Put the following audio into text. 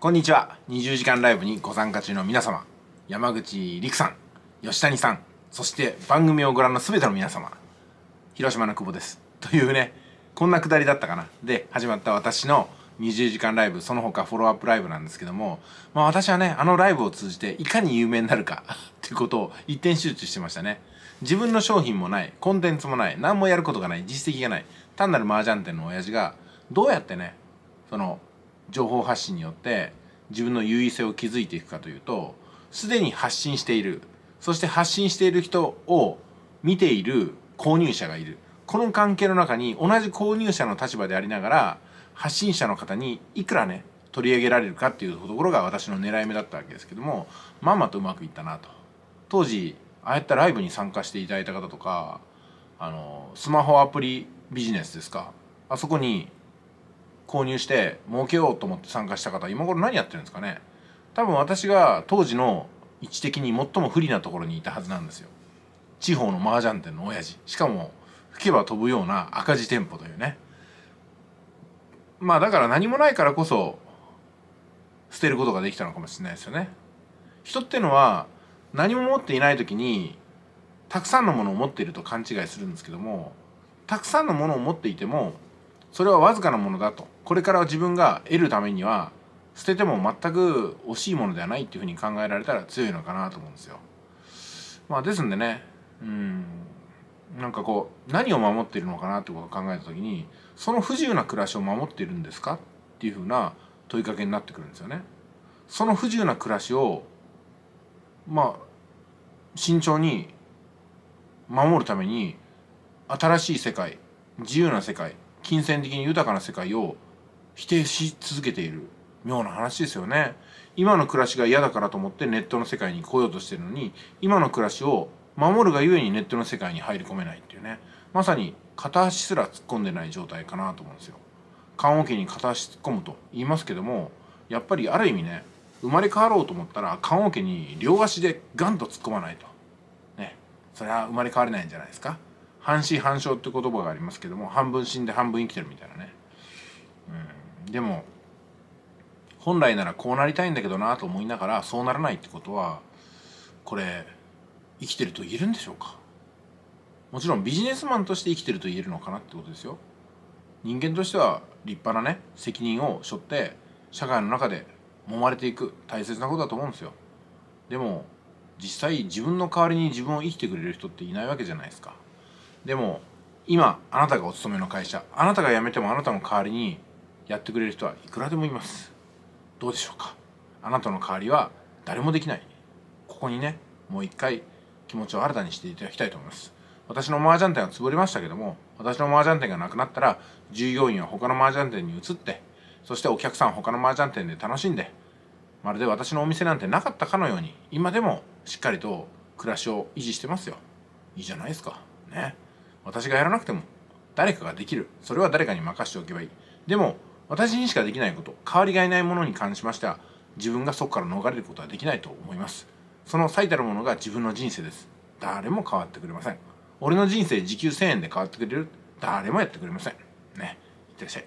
こんにちは。20時間ライブにご参加中の皆様、山口陸さん、吉谷さん、そして番組をご覧の全ての皆様、広島の久保です。というね、こんなくだりだったかな。で、始まった私の20時間ライブ、その他フォローアップライブなんですけども、まあ私はね、あのライブを通じていかに有名になるかっていうことを一点集中してましたね。自分の商品もない、コンテンツもない、何もやることがない、実績がない、単なる麻雀店の親父が、どうやってね、その、情報発信によって自分の優位性を築いていくかというとすでに発信しているそして発信している人を見ている購入者がいるこの関係の中に同じ購入者の立場でありながら発信者の方にいくらね取り上げられるかっていうところが私の狙い目だったわけですけどもまんまとうまくいったなと当時ああやったライブに参加していただいた方とかあのスマホアプリビジネスですかあそこに購入して儲けようと思って参加した方今頃何やってるんですかね多分私が当時の位置的に最も不利なところにいたはずなんですよ地方の麻雀店の親父しかも吹けば飛ぶような赤字店舗というねまあだから何もないからこそ捨てることができたのかもしれないですよね人ってのは何も持っていない時にたくさんのものを持っていると勘違いするんですけどもたくさんのものを持っていてもそれはわずかなものだとこれから自分が得るためには捨てても全く惜しいものではないっていうふうに考えられたら強いのかなと思うんですよ。まあですんでねうんなんかこう何を守っているのかなってことを考えた時にその不自由な暮らしを守っているんですかっていうふうな問いかけになってくるんですよね。その不自由な暮らしをまあ慎重に守るために新しい世界自由な世界金銭的に豊かな世界を否定し続けている妙な話ですよね今の暮らしが嫌だからと思ってネットの世界に来ようとしてるのに今の暮らしを守るがゆえにネットの世界に入り込めないっていうねまさに片足すら突っ込んでない状態かなと思うんですよ棺桶に片足突っ込むと言いますけどもやっぱりある意味ね生まれ変わろうと思ったら棺桶に両足でガンと突っ込まないとねそれは生まれ変われないんじゃないですか半死半生って言葉がありますけども半分死んで半分生きてるみたいなね、うん、でも本来ならこうなりたいんだけどなと思いながらそうならないってことはこれ生きてると言えるんでしょうかもちろんビジネスマンとして生きてると言えるのかなってことですよ人間としては立派なね責任を背負って社会の中で揉まれていく大切なことだと思うんですよでも実際自分の代わりに自分を生きてくれる人っていないわけじゃないですかでも今あなたがお勤めの会社あなたが辞めてもあなたの代わりにやってくれる人はいくらでもいますどうでしょうかあなたの代わりは誰もできないここにねもう一回気持ちを新たにしていただきたいと思います私の麻雀店は潰れましたけども私の麻雀店がなくなったら従業員は他の麻雀店に移ってそしてお客さん他の麻雀店で楽しんでまるで私のお店なんてなかったかのように今でもしっかりと暮らしを維持してますよいいじゃないですかね私がやらなくても誰かができるそれは誰かに任しておけばいいでも私にしかできないこと代わりがいないものに関しましては自分がそこから逃れることはできないと思いますその最たるものが自分の人生です誰も変わってくれません俺の人生時給1000円で変わってくれる誰もやってくれませんねいってらっしゃい